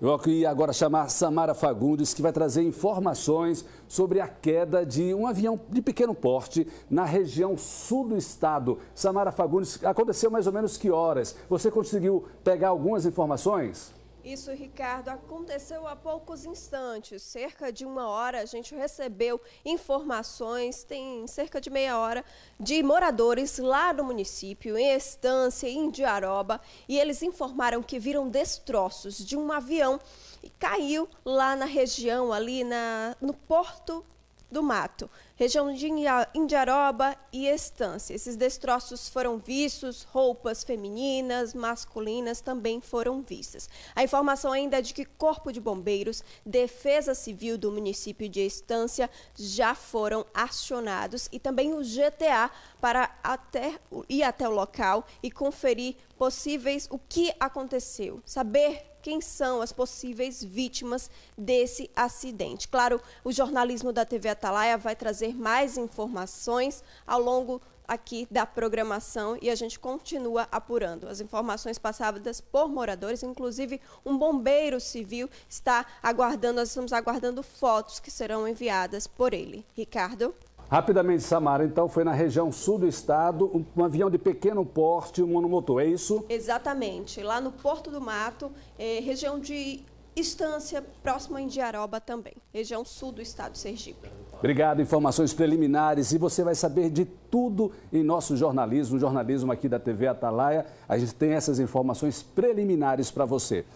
Eu queria agora chamar Samara Fagundes, que vai trazer informações sobre a queda de um avião de pequeno porte na região sul do estado. Samara Fagundes, aconteceu mais ou menos que horas? Você conseguiu pegar algumas informações? Isso, Ricardo, aconteceu há poucos instantes. Cerca de uma hora a gente recebeu informações, tem cerca de meia hora, de moradores lá no município, em Estância, em Diaroba, e eles informaram que viram destroços de um avião que caiu lá na região, ali na, no Porto do Mato região de Indiaroba e Estância. Esses destroços foram vistos, roupas femininas, masculinas também foram vistas. A informação ainda é de que Corpo de Bombeiros, Defesa Civil do município de Estância já foram acionados e também o GTA para até, ir até o local e conferir possíveis o que aconteceu, saber quem são as possíveis vítimas desse acidente. Claro, o jornalismo da TV Atalaia vai trazer trazer mais informações ao longo aqui da programação e a gente continua apurando. As informações passadas por moradores, inclusive um bombeiro civil está aguardando, nós estamos aguardando fotos que serão enviadas por ele. Ricardo? Rapidamente, Samara, então, foi na região sul do estado um, avião de pequeno porte, um monomotor, é isso? Exatamente. Lá no Porto do Mato, eh, região de Estância, próxima a Indiaroba também, região sul do estado Sergipe. Obrigado, informações preliminares e você vai saber de tudo em nosso jornalismo, jornalismo aqui da TV Atalaia. A gente tem essas informações preliminares para você.